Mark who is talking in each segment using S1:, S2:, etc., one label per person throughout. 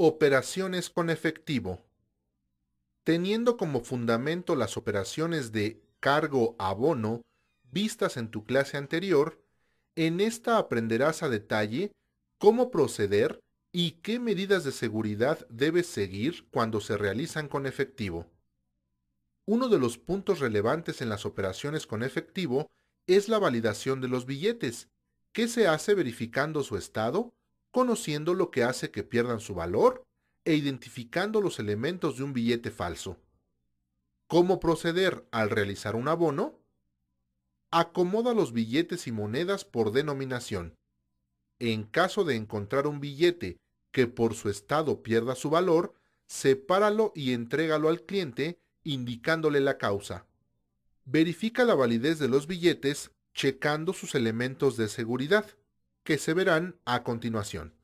S1: Operaciones con efectivo. Teniendo como fundamento las operaciones de cargo abono vistas en tu clase anterior, en esta aprenderás a detalle cómo proceder y qué medidas de seguridad debes seguir cuando se realizan con efectivo. Uno de los puntos relevantes en las operaciones con efectivo es la validación de los billetes, ¿Qué se hace verificando su estado conociendo lo que hace que pierdan su valor e identificando los elementos de un billete falso. ¿Cómo proceder al realizar un abono? Acomoda los billetes y monedas por denominación. En caso de encontrar un billete que por su estado pierda su valor, sepáralo y entrégalo al cliente indicándole la causa. Verifica la validez de los billetes checando sus elementos de seguridad que se verán a continuación.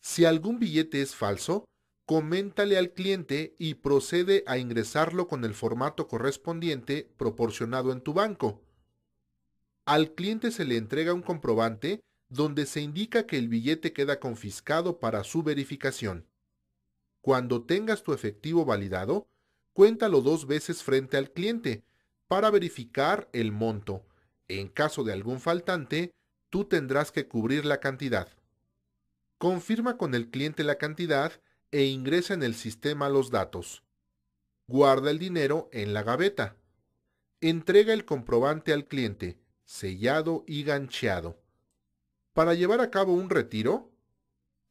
S1: Si algún billete es falso, coméntale al cliente y procede a ingresarlo con el formato correspondiente proporcionado en tu banco. Al cliente se le entrega un comprobante donde se indica que el billete queda confiscado para su verificación. Cuando tengas tu efectivo validado, cuéntalo dos veces frente al cliente para verificar el monto. En caso de algún faltante, tú tendrás que cubrir la cantidad. Confirma con el cliente la cantidad e ingresa en el sistema los datos. Guarda el dinero en la gaveta. Entrega el comprobante al cliente, sellado y gancheado. Para llevar a cabo un retiro,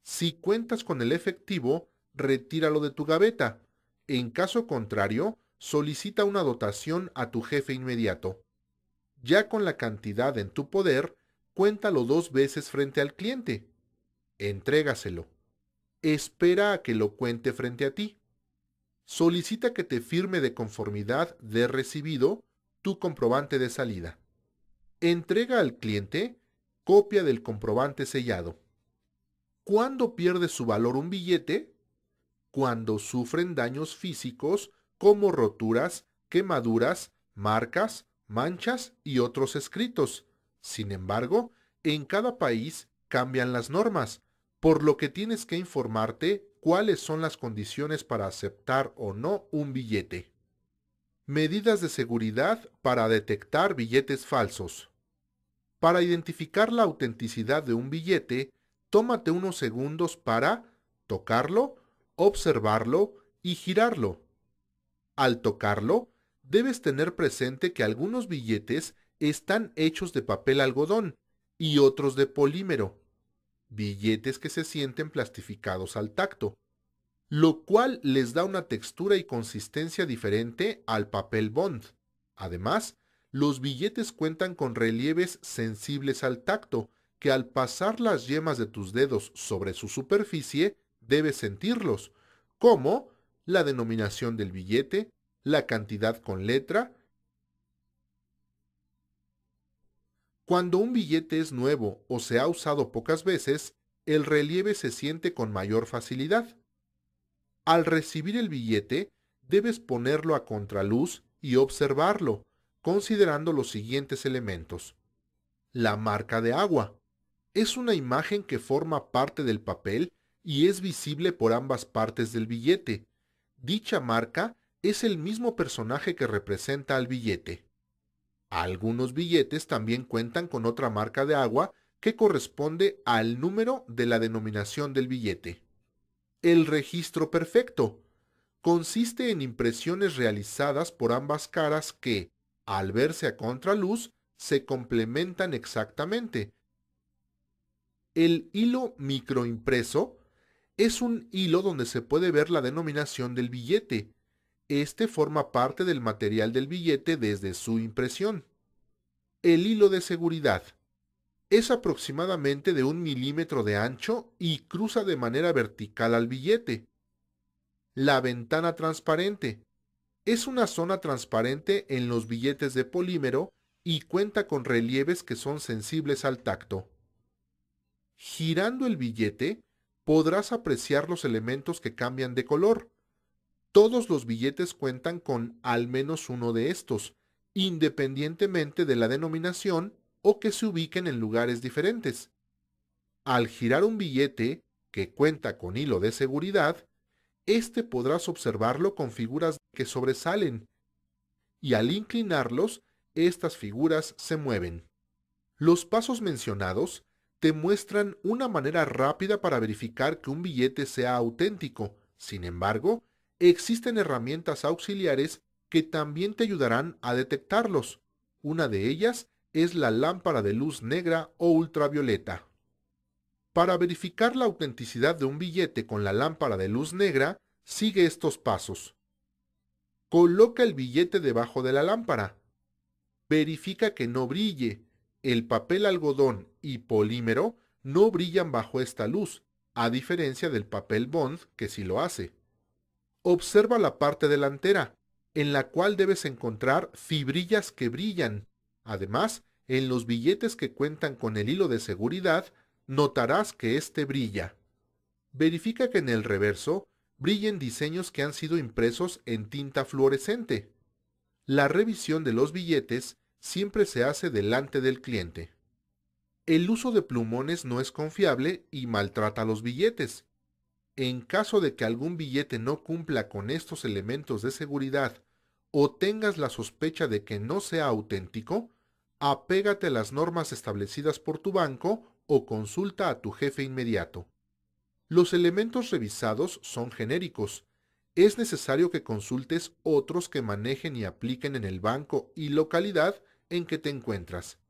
S1: si cuentas con el efectivo, retíralo de tu gaveta. En caso contrario, solicita una dotación a tu jefe inmediato. Ya con la cantidad en tu poder, cuéntalo dos veces frente al cliente. Entrégaselo. Espera a que lo cuente frente a ti. Solicita que te firme de conformidad de recibido tu comprobante de salida. Entrega al cliente copia del comprobante sellado. ¿Cuándo pierde su valor un billete? Cuando sufren daños físicos como roturas, quemaduras, marcas, manchas y otros escritos, sin embargo, en cada país cambian las normas, por lo que tienes que informarte cuáles son las condiciones para aceptar o no un billete. Medidas de seguridad para detectar billetes falsos. Para identificar la autenticidad de un billete, tómate unos segundos para tocarlo, observarlo y girarlo. Al tocarlo, debes tener presente que algunos billetes están hechos de papel algodón y otros de polímero, billetes que se sienten plastificados al tacto, lo cual les da una textura y consistencia diferente al papel bond. Además, los billetes cuentan con relieves sensibles al tacto, que al pasar las yemas de tus dedos sobre su superficie debes sentirlos, como la denominación del billete, la cantidad con letra, Cuando un billete es nuevo o se ha usado pocas veces, el relieve se siente con mayor facilidad. Al recibir el billete, debes ponerlo a contraluz y observarlo, considerando los siguientes elementos. La marca de agua. Es una imagen que forma parte del papel y es visible por ambas partes del billete. Dicha marca es el mismo personaje que representa al billete. Algunos billetes también cuentan con otra marca de agua que corresponde al número de la denominación del billete. El registro perfecto consiste en impresiones realizadas por ambas caras que, al verse a contraluz, se complementan exactamente. El hilo microimpreso es un hilo donde se puede ver la denominación del billete, este forma parte del material del billete desde su impresión. El hilo de seguridad es aproximadamente de un milímetro de ancho y cruza de manera vertical al billete. La ventana transparente es una zona transparente en los billetes de polímero y cuenta con relieves que son sensibles al tacto. Girando el billete, podrás apreciar los elementos que cambian de color. Todos los billetes cuentan con al menos uno de estos, independientemente de la denominación o que se ubiquen en lugares diferentes. Al girar un billete, que cuenta con hilo de seguridad, éste podrás observarlo con figuras que sobresalen, y al inclinarlos, estas figuras se mueven. Los pasos mencionados te muestran una manera rápida para verificar que un billete sea auténtico, sin embargo, existen herramientas auxiliares que también te ayudarán a detectarlos. Una de ellas es la lámpara de luz negra o ultravioleta. Para verificar la autenticidad de un billete con la lámpara de luz negra, sigue estos pasos. Coloca el billete debajo de la lámpara. Verifica que no brille. El papel algodón y polímero no brillan bajo esta luz, a diferencia del papel bond que sí lo hace. Observa la parte delantera, en la cual debes encontrar fibrillas que brillan. Además, en los billetes que cuentan con el hilo de seguridad, notarás que éste brilla. Verifica que en el reverso brillen diseños que han sido impresos en tinta fluorescente. La revisión de los billetes siempre se hace delante del cliente. El uso de plumones no es confiable y maltrata los billetes en caso de que algún billete no cumpla con estos elementos de seguridad o tengas la sospecha de que no sea auténtico, apégate a las normas establecidas por tu banco o consulta a tu jefe inmediato. Los elementos revisados son genéricos. Es necesario que consultes otros que manejen y apliquen en el banco y localidad en que te encuentras.